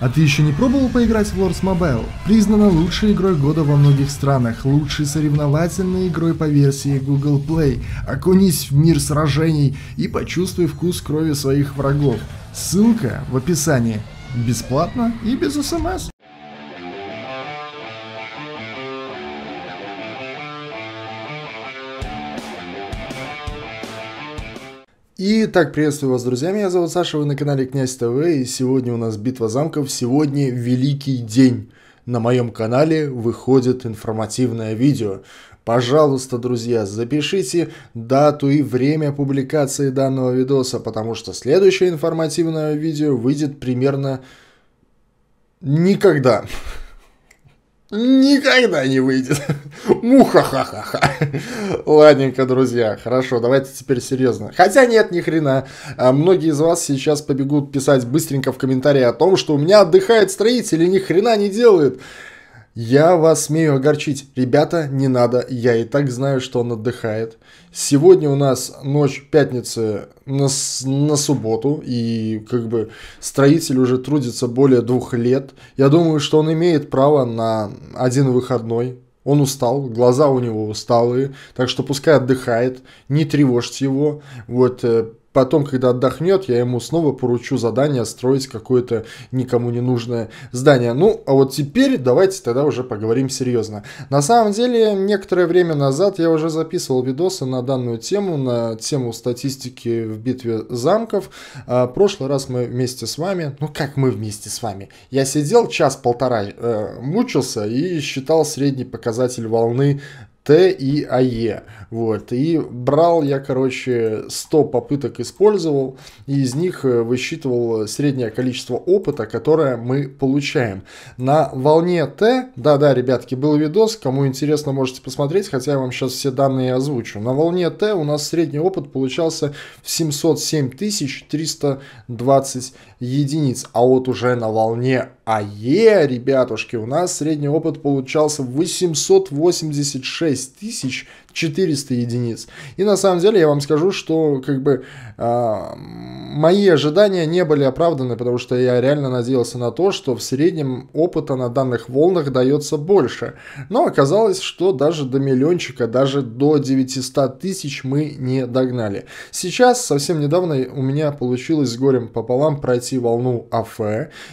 А ты еще не пробовал поиграть в Lords Mobile? Признана лучшей игрой года во многих странах, лучшей соревновательной игрой по версии Google Play. Окунись в мир сражений и почувствуй вкус крови своих врагов. Ссылка в описании. Бесплатно и без смс. И так, приветствую вас, друзья, меня зовут Саша, вы на канале Князь ТВ, и сегодня у нас битва замков, сегодня великий день. На моем канале выходит информативное видео. Пожалуйста, друзья, запишите дату и время публикации данного видоса, потому что следующее информативное видео выйдет примерно никогда никогда не выйдет. Муха-ха-ха-ха. Ладненько, друзья. Хорошо, давайте теперь серьезно. Хотя нет, ни хрена. А многие из вас сейчас побегут писать быстренько в комментарии о том, что у меня отдыхает строитель и ни хрена не делает. «Я вас смею огорчить. Ребята, не надо, я и так знаю, что он отдыхает. Сегодня у нас ночь пятницы на, на субботу, и как бы строитель уже трудится более двух лет. Я думаю, что он имеет право на один выходной, он устал, глаза у него усталые, так что пускай отдыхает, не тревожьте его. Вот э, потом, когда отдохнет, я ему снова поручу задание строить какое-то никому не нужное здание. Ну, а вот теперь давайте тогда уже поговорим серьезно. На самом деле, некоторое время назад я уже записывал видосы на данную тему, на тему статистики в битве замков. А, прошлый раз мы вместе с вами, ну как мы вместе с вами, я сидел час-полтора, э, мучился и считал средний показатель волны Т и АЕ. Вот. И брал я, короче, 100 попыток использовал, и из них э, высчитывал среднее количество опыта, которое мы получаем. На волне Т, да-да, ребятки, был видос, кому интересно, можете посмотреть, хотя я вам сейчас все данные озвучу. На волне Т у нас средний опыт получался в 707 320 единиц, а вот уже на волне АЕ, ребятушки, у нас средний опыт получался в 886 6 тысяч 400 единиц. И на самом деле я вам скажу, что как бы э, мои ожидания не были оправданы, потому что я реально надеялся на то, что в среднем опыта на данных волнах дается больше. Но оказалось, что даже до миллиончика, даже до 900 тысяч мы не догнали. Сейчас, совсем недавно у меня получилось с горем пополам пройти волну АФ,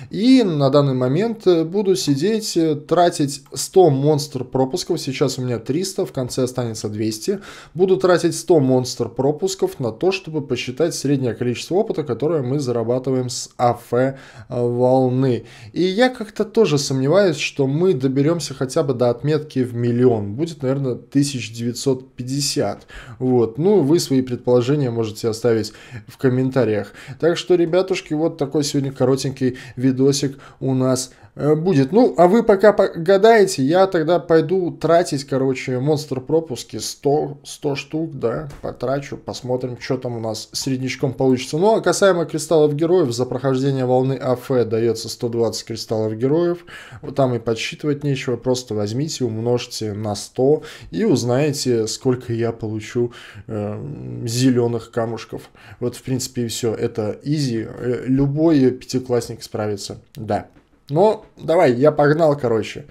и на данный момент э, буду сидеть, э, тратить 100 монстр пропусков, сейчас у меня 300, в конце останется останется 200, буду тратить 100 монстр пропусков на то, чтобы посчитать среднее количество опыта, которое мы зарабатываем с АФ волны. И я как-то тоже сомневаюсь, что мы доберемся хотя бы до отметки в миллион. Будет, наверное, 1950. Вот. Ну, вы свои предположения можете оставить в комментариях. Так что, ребятушки, вот такой сегодня коротенький видосик у нас Э, будет. Ну, а вы пока гадаете, я тогда пойду тратить, короче, монстр пропуски 100, 100 штук, да, потрачу, посмотрим, что там у нас среднячком получится. Ну, а касаемо кристаллов героев, за прохождение волны АФ дается 120 кристаллов героев, вот там и подсчитывать нечего, просто возьмите, умножьте на 100 и узнаете, сколько я получу э, зеленых камушков. Вот, в принципе, и все, это изи, э, любой пятиклассник справится, да. Ну, давай, я погнал, короче.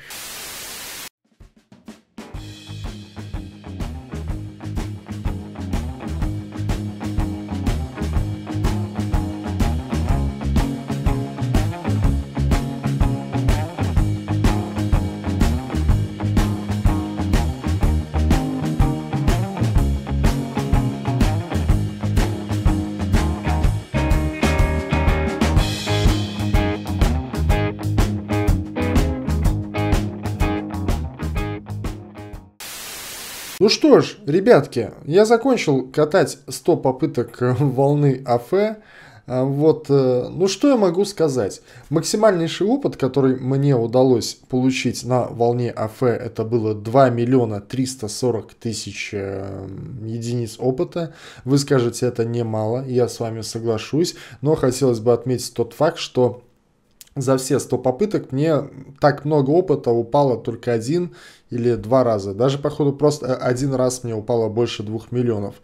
Ну что ж, ребятки, я закончил катать 100 попыток волны АФ. А, вот, э, ну что я могу сказать? Максимальнейший опыт, который мне удалось получить на волне АФ, это было 2 миллиона 340 тысяч э, единиц опыта. Вы скажете, это немало, я с вами соглашусь, но хотелось бы отметить тот факт, что за все 100 попыток мне так много опыта упало только один или два раза. Даже, походу, просто э, один раз мне упало больше 2 миллионов.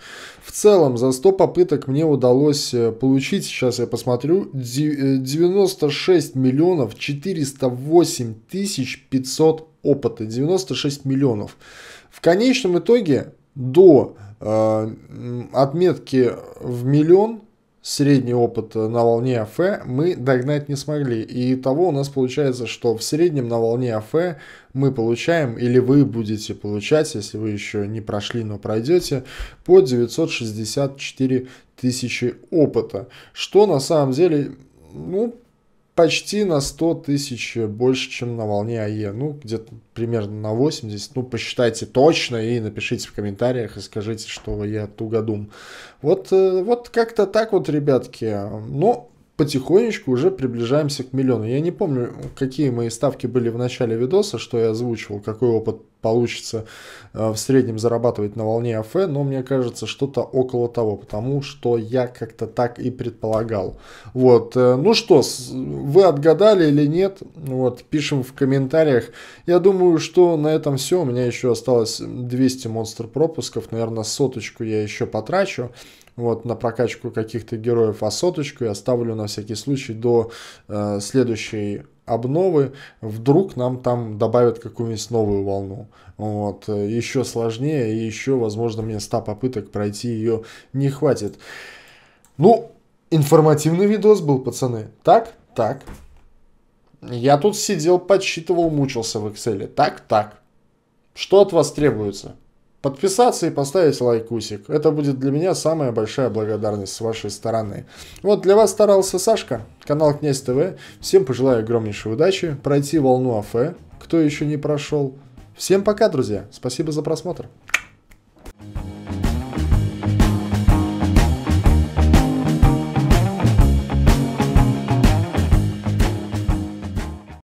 В целом, за 100 попыток мне удалось э, получить, сейчас я посмотрю, 96 э, миллионов 408 тысяч 500 опыта. 96 миллионов. В конечном итоге до э, отметки в миллион средний опыт на волне АФ мы догнать не смогли. И того у нас получается, что в среднем на волне АФ мы получаем, или вы будете получать, если вы еще не прошли, но пройдете, по 964 тысячи опыта. Что на самом деле ну, почти на 100 тысяч больше, чем на волне АЕ. Ну, где-то примерно на 80. Ну, посчитайте точно и напишите в комментариях и скажите, что я тугодум. Вот, э, вот как-то так вот, ребятки. Но потихонечку уже приближаемся к миллиону. Я не помню, какие мои ставки были в начале видоса, что я озвучивал, какой опыт получится э, в среднем зарабатывать на волне АФ, э, но мне кажется, что-то около того, потому что я как-то так и предполагал. Вот, э, ну что, вы отгадали или нет, вот, пишем в комментариях. Я думаю, что на этом все, у меня еще осталось 200 монстр пропусков, наверное, соточку я еще потрачу вот, на прокачку каких-то героев, а соточку я оставлю на всякий случай до э, следующей обновы, вдруг нам там добавят какую-нибудь новую волну. Вот, еще сложнее, и еще, возможно, мне 100 попыток пройти ее не хватит. Ну, информативный видос был, пацаны. Так, так. Я тут сидел, подсчитывал, мучился в Excel. Так, так. Что от вас требуется? подписаться и поставить лайкусик. Это будет для меня самая большая благодарность с вашей стороны. Вот для вас старался Сашка, канал Князь ТВ. Всем пожелаю огромнейшей удачи, пройти волну АФ, кто еще не прошел. Всем пока, друзья. Спасибо за просмотр.